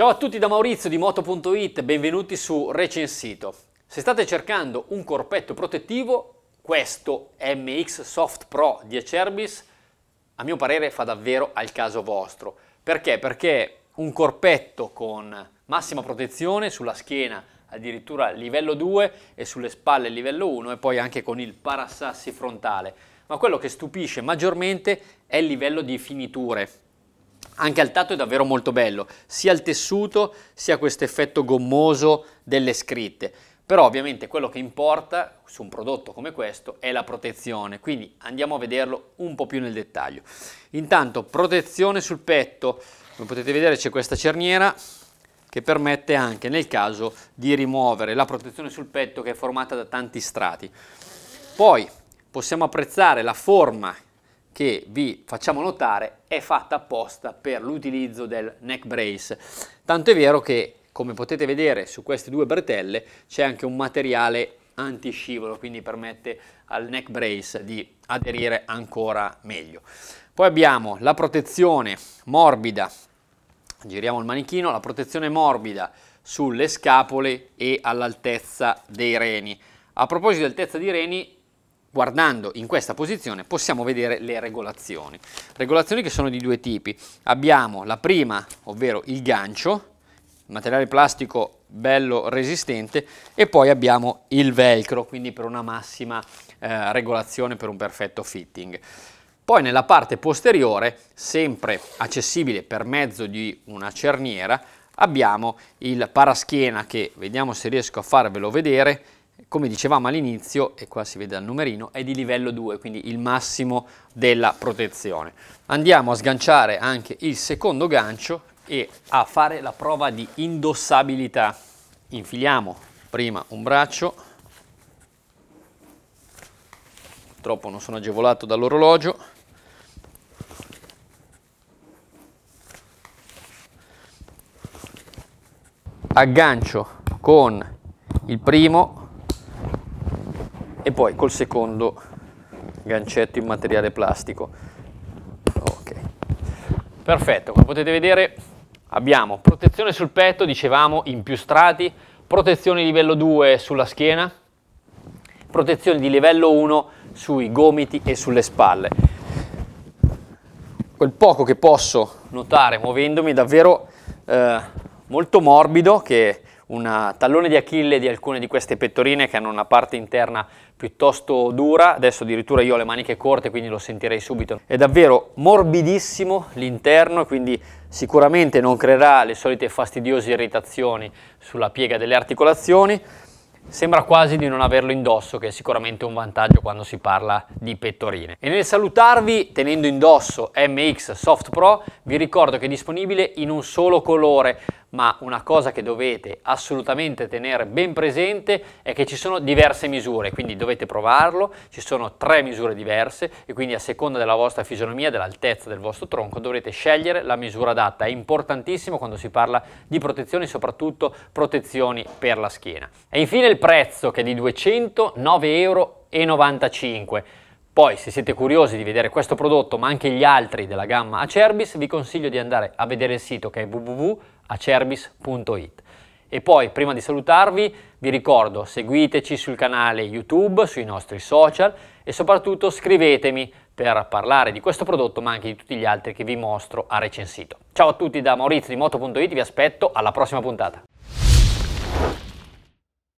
Ciao a tutti da Maurizio di Moto.it, benvenuti su Recensito. Se state cercando un corpetto protettivo, questo MX Soft Pro di Acerbis, a mio parere fa davvero al caso vostro. Perché? Perché un corpetto con massima protezione sulla schiena addirittura livello 2 e sulle spalle livello 1 e poi anche con il parassassi frontale. Ma quello che stupisce maggiormente è il livello di finiture anche al tatto è davvero molto bello, sia il tessuto sia questo effetto gommoso delle scritte. Però ovviamente quello che importa su un prodotto come questo è la protezione, quindi andiamo a vederlo un po' più nel dettaglio. Intanto protezione sul petto, come potete vedere c'è questa cerniera che permette anche nel caso di rimuovere la protezione sul petto che è formata da tanti strati. Poi possiamo apprezzare la forma che vi facciamo notare è fatta apposta per l'utilizzo del neck brace. Tanto è vero che, come potete vedere su queste due bretelle, c'è anche un materiale antiscivolo, quindi permette al neck brace di aderire ancora meglio. Poi abbiamo la protezione morbida, giriamo il manichino, la protezione morbida sulle scapole e all'altezza dei reni. A proposito di altezza di reni, Guardando in questa posizione possiamo vedere le regolazioni. Regolazioni che sono di due tipi. Abbiamo la prima, ovvero il gancio, materiale plastico bello resistente e poi abbiamo il velcro, quindi per una massima eh, regolazione, per un perfetto fitting. Poi nella parte posteriore, sempre accessibile per mezzo di una cerniera, abbiamo il paraschiena che vediamo se riesco a farvelo vedere, come dicevamo all'inizio, e qua si vede dal numerino, è di livello 2, quindi il massimo della protezione. Andiamo a sganciare anche il secondo gancio e a fare la prova di indossabilità. Infiliamo prima un braccio, purtroppo non sono agevolato dall'orologio, aggancio con il primo poi col secondo gancetto in materiale plastico ok perfetto come potete vedere abbiamo protezione sul petto dicevamo in più strati protezione livello 2 sulla schiena protezione di livello 1 sui gomiti e sulle spalle quel poco che posso notare muovendomi è davvero eh, molto morbido che un tallone di Achille di alcune di queste pettorine che hanno una parte interna piuttosto dura, adesso addirittura io ho le maniche corte quindi lo sentirei subito, è davvero morbidissimo l'interno quindi sicuramente non creerà le solite fastidiose irritazioni sulla piega delle articolazioni, Sembra quasi di non averlo indosso, che è sicuramente un vantaggio quando si parla di pettorine. E nel salutarvi tenendo indosso MX Soft Pro, vi ricordo che è disponibile in un solo colore, ma una cosa che dovete assolutamente tenere ben presente è che ci sono diverse misure, quindi dovete provarlo, ci sono tre misure diverse e quindi a seconda della vostra fisionomia, dell'altezza del vostro tronco dovrete scegliere la misura adatta, è importantissimo quando si parla di protezioni, soprattutto protezioni per la schiena. E infine il prezzo che è di 209,95 euro. Poi se siete curiosi di vedere questo prodotto ma anche gli altri della gamma Acerbis vi consiglio di andare a vedere il sito che è www acerbis.it. E poi, prima di salutarvi, vi ricordo, seguiteci sul canale YouTube, sui nostri social e soprattutto scrivetemi per parlare di questo prodotto ma anche di tutti gli altri che vi mostro a recensito. Ciao a tutti da Maurizio di Moto.it, vi aspetto alla prossima puntata.